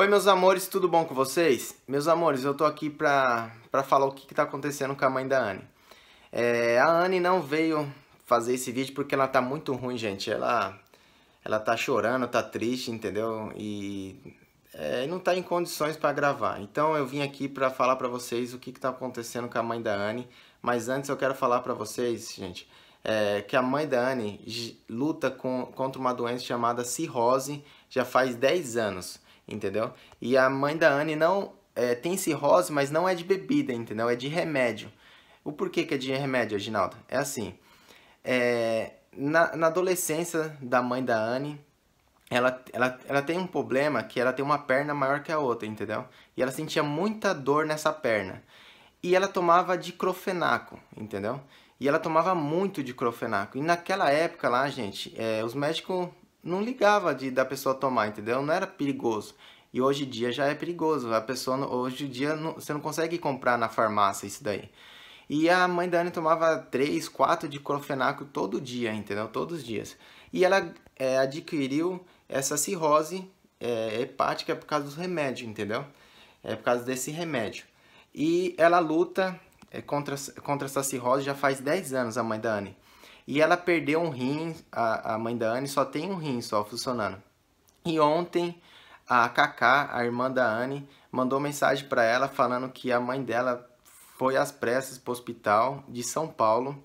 Oi, meus amores, tudo bom com vocês? Meus amores, eu tô aqui pra, pra falar o que, que tá acontecendo com a mãe da Anne. É, a Anne não veio fazer esse vídeo porque ela tá muito ruim, gente. Ela, ela tá chorando, tá triste, entendeu? E é, não tá em condições para gravar. Então eu vim aqui pra falar pra vocês o que, que tá acontecendo com a mãe da Anne. Mas antes eu quero falar pra vocês, gente, é, que a mãe da Anne luta com, contra uma doença chamada cirrose já faz 10 anos entendeu? E a mãe da Anne não é, tem cirrose, mas não é de bebida, entendeu? É de remédio. O porquê que é de remédio, Reginaldo? É assim, é, na, na adolescência da mãe da Anne, ela, ela, ela tem um problema que ela tem uma perna maior que a outra, entendeu? E ela sentia muita dor nessa perna. E ela tomava dicrofenaco, entendeu? E ela tomava muito dicrofenaco. E naquela época lá, gente, é, os médicos não ligava de da pessoa tomar, entendeu? Não era perigoso. E hoje em dia já é perigoso. A pessoa hoje em dia não, você não consegue comprar na farmácia isso daí. E a mãe da Anne tomava 3, 4 de clofenaco todo dia, entendeu? Todos os dias. E ela é, adquiriu essa cirrose é, hepática por causa dos remédios, entendeu? É por causa desse remédio. E ela luta é, contra, contra essa cirrose já faz 10 anos, a mãe da Anne. E ela perdeu um rim, a, a mãe da Anne só tem um rim só funcionando. E ontem a Kaká, a irmã da Anne, mandou mensagem para ela falando que a mãe dela foi às pressas para o hospital de São Paulo,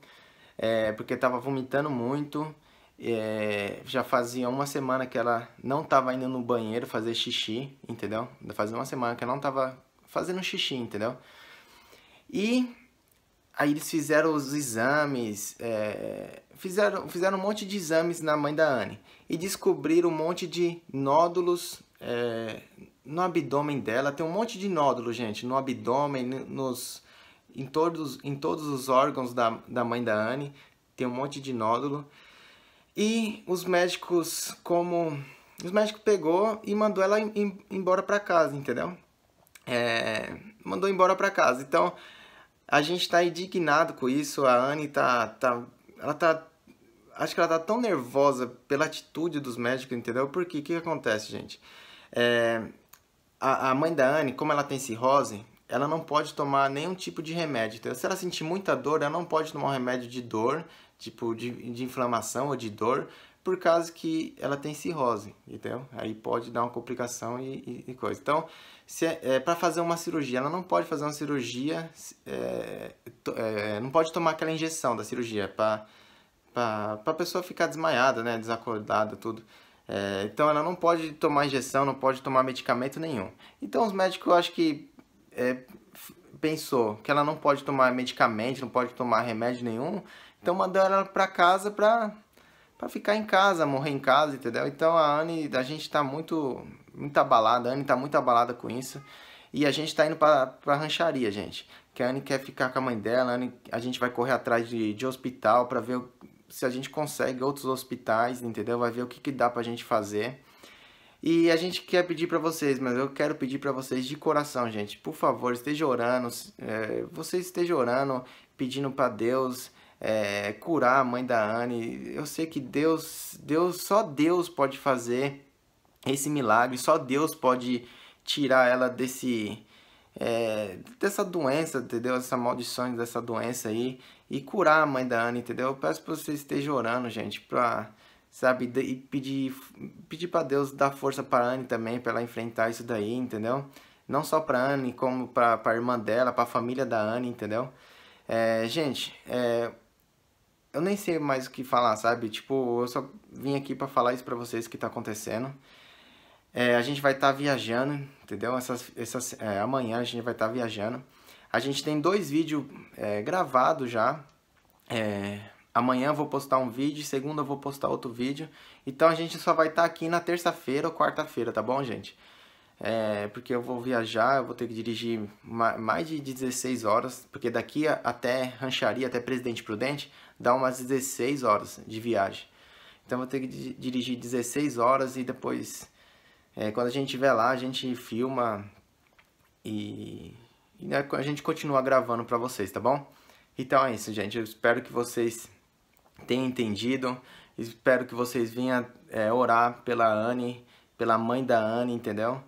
é, porque estava vomitando muito. É, já fazia uma semana que ela não estava indo no banheiro fazer xixi, entendeu? Fazia uma semana que ela não estava fazendo xixi, entendeu? E Aí eles fizeram os exames, é, fizeram, fizeram um monte de exames na mãe da Anne e descobriram um monte de nódulos é, no abdômen dela. Tem um monte de nódulos, gente, no abdômen, nos, em, todos, em todos os órgãos da, da mãe da Anne. Tem um monte de nódulo. E os médicos, como. Os médicos pegou e mandou ela em, embora para casa, entendeu? É, mandou embora para casa. Então a gente está indignado com isso. A Anne tá, tá. Ela tá. Acho que ela tá tão nervosa pela atitude dos médicos, entendeu? Porque o que acontece, gente? É, a, a mãe da Anne, como ela tem cirrose, ela não pode tomar nenhum tipo de remédio. se ela sentir muita dor, ela não pode tomar um remédio de dor, tipo de, de inflamação ou de dor, por causa que ela tem cirrose, entendeu? Aí pode dar uma complicação e, e, e coisa. Então, se é, é para fazer uma cirurgia, ela não pode fazer uma cirurgia, é, é, não pode tomar aquela injeção da cirurgia para a pessoa ficar desmaiada, né, desacordada, tudo. É, então, ela não pode tomar injeção, não pode tomar medicamento nenhum. Então, os médicos, eu acho que é, pensou que ela não pode tomar medicamento, não pode tomar remédio nenhum, então mandou ela para casa para para ficar em casa, morrer em casa, entendeu? Então a Anne, a gente tá muito, muito abalada, a Anne tá muito abalada com isso. E a gente tá indo pra, pra rancharia, gente. Que a Anne quer ficar com a mãe dela, a, Anne, a gente vai correr atrás de, de hospital para ver se a gente consegue outros hospitais, entendeu? Vai ver o que, que dá pra gente fazer. E a gente quer pedir para vocês, mas eu quero pedir para vocês de coração, gente. Por favor, esteja orando, é, você esteja orando, pedindo para Deus, é, curar a mãe da Anne. Eu sei que Deus, Deus, só Deus pode fazer esse milagre, só Deus pode tirar ela desse é, dessa doença, entendeu? Essa maldição dessa doença aí e curar a mãe da Anne, entendeu? Eu peço que você esteja orando, gente, para sabe, e pedir pedir para Deus dar força para Anne também para ela enfrentar isso daí, entendeu? Não só para Anne, como para a irmã dela, para a família da Anne, entendeu? É, gente, é, eu nem sei mais o que falar, sabe? Tipo, eu só vim aqui para falar isso para vocês que tá acontecendo. É, a gente vai estar tá viajando, entendeu? Essas, essas, é, amanhã a gente vai estar tá viajando. A gente tem dois vídeos é, gravados já. É, amanhã eu vou postar um vídeo, segunda eu vou postar outro vídeo. Então a gente só vai estar tá aqui na terça-feira ou quarta-feira, tá bom, gente? é, porque eu vou viajar, eu vou ter que dirigir mais de 16 horas, porque daqui até Rancharia, até Presidente Prudente, dá umas 16 horas de viagem. Então vou ter que dirigir 16 horas e depois, é, quando a gente estiver lá, a gente filma e, e né, a gente continua gravando para vocês, tá bom? Então é isso, gente. Eu espero que vocês tenham entendido. Espero que vocês venham é, orar pela Anne, pela mãe da Anne, entendeu?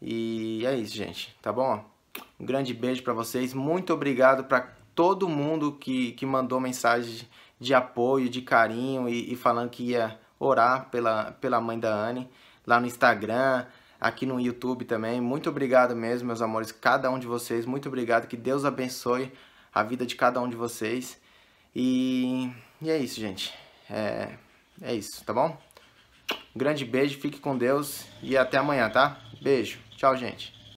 E é isso, gente, tá bom? Um grande beijo para vocês. Muito obrigado para todo mundo que, que mandou mensagem de apoio, de carinho e, e, falando que ia orar pela, pela mãe da Anne lá no Instagram, aqui no YouTube também. Muito obrigado mesmo, meus amores, cada um de vocês. Muito obrigado. Que Deus abençoe a vida de cada um de vocês. E, e é isso, gente. É, é isso, tá bom? Um grande beijo, fique com Deus e até amanhã, tá? Beijo. Tchau, gente.